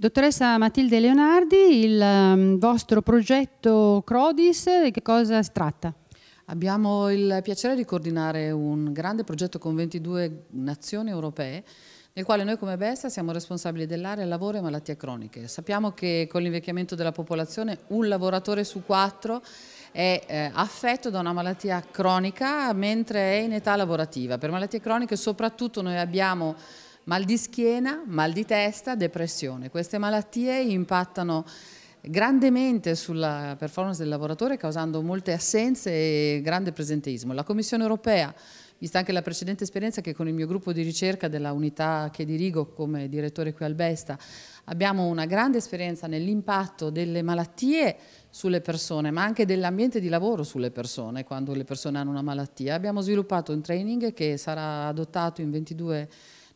Dottoressa Matilde Leonardi, il ehm, vostro progetto CRODIS, di che cosa si tratta? Abbiamo il piacere di coordinare un grande progetto con 22 nazioni europee nel quale noi come BESA siamo responsabili dell'area lavoro e malattie croniche. Sappiamo che con l'invecchiamento della popolazione un lavoratore su quattro è eh, affetto da una malattia cronica mentre è in età lavorativa. Per malattie croniche soprattutto noi abbiamo mal di schiena, mal di testa, depressione. Queste malattie impattano grandemente sulla performance del lavoratore causando molte assenze e grande presenteismo. La Commissione europea, vista anche la precedente esperienza che con il mio gruppo di ricerca della unità che dirigo come direttore qui al Besta, abbiamo una grande esperienza nell'impatto delle malattie sulle persone, ma anche dell'ambiente di lavoro sulle persone quando le persone hanno una malattia. Abbiamo sviluppato un training che sarà adottato in 22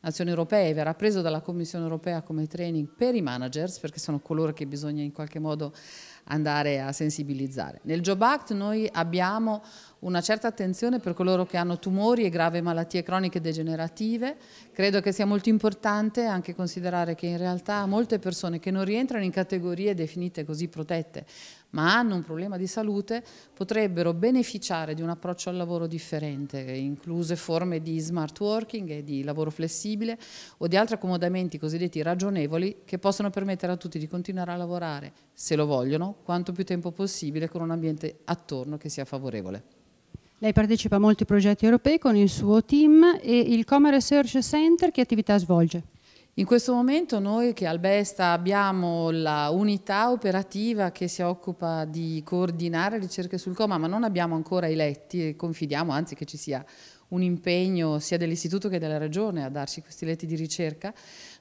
Nazioni Europee, verrà preso dalla Commissione Europea come training per i managers, perché sono coloro che bisogna in qualche modo andare a sensibilizzare. Nel Job Act noi abbiamo una certa attenzione per coloro che hanno tumori e grave malattie croniche degenerative. Credo che sia molto importante anche considerare che in realtà molte persone che non rientrano in categorie definite così protette, ma hanno un problema di salute, potrebbero beneficiare di un approccio al lavoro differente, incluse forme di smart working e di lavoro flessibile o di altri accomodamenti cosiddetti ragionevoli che possono permettere a tutti di continuare a lavorare se lo vogliono quanto più tempo possibile con un ambiente attorno che sia favorevole. Lei partecipa a molti progetti europei con il suo team e il Coma Research Center che attività svolge? In questo momento noi che al Besta abbiamo unità operativa che si occupa di coordinare ricerche sul coma, ma non abbiamo ancora i letti e confidiamo anzi che ci sia un impegno sia dell'istituto che della regione a darci questi letti di ricerca.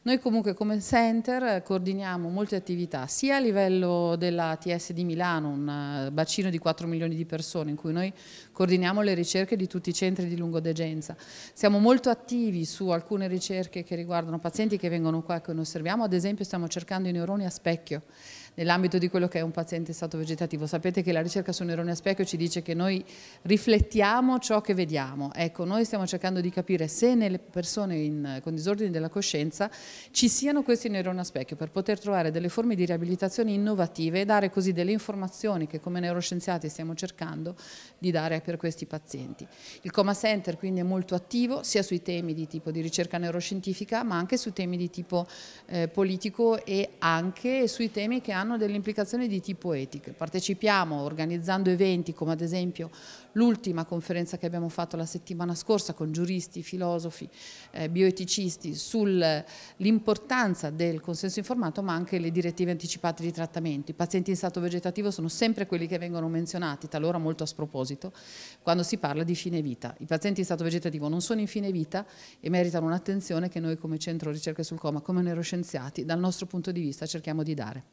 Noi comunque come center coordiniamo molte attività sia a livello della TS di Milano, un eh, bacino di 4 milioni di persone in cui noi coordiniamo le ricerche di tutti i centri di lungodegenza. Siamo molto attivi su alcune ricerche che riguardano pazienti che vengono qua e che noi osserviamo, ad esempio stiamo cercando i neuroni a specchio nell'ambito di quello che è un paziente stato vegetativo. Sapete che la ricerca su neurone a specchio ci dice che noi riflettiamo ciò che vediamo. Ecco, noi stiamo cercando di capire se nelle persone in, con disordini della coscienza ci siano questi neuroni a specchio per poter trovare delle forme di riabilitazione innovative e dare così delle informazioni che come neuroscienziati stiamo cercando di dare per questi pazienti. Il Coma Center quindi è molto attivo sia sui temi di tipo di ricerca neuroscientifica ma anche su temi di tipo eh, politico e anche sui temi che hanno hanno delle implicazioni di tipo etico. Partecipiamo organizzando eventi come ad esempio l'ultima conferenza che abbiamo fatto la settimana scorsa con giuristi, filosofi, eh, bioeticisti sull'importanza del consenso informato ma anche le direttive anticipate di trattamento. I pazienti in stato vegetativo sono sempre quelli che vengono menzionati, talora molto a sproposito, quando si parla di fine vita. I pazienti in stato vegetativo non sono in fine vita e meritano un'attenzione che noi come centro ricerca sul coma, come neuroscienziati, dal nostro punto di vista cerchiamo di dare.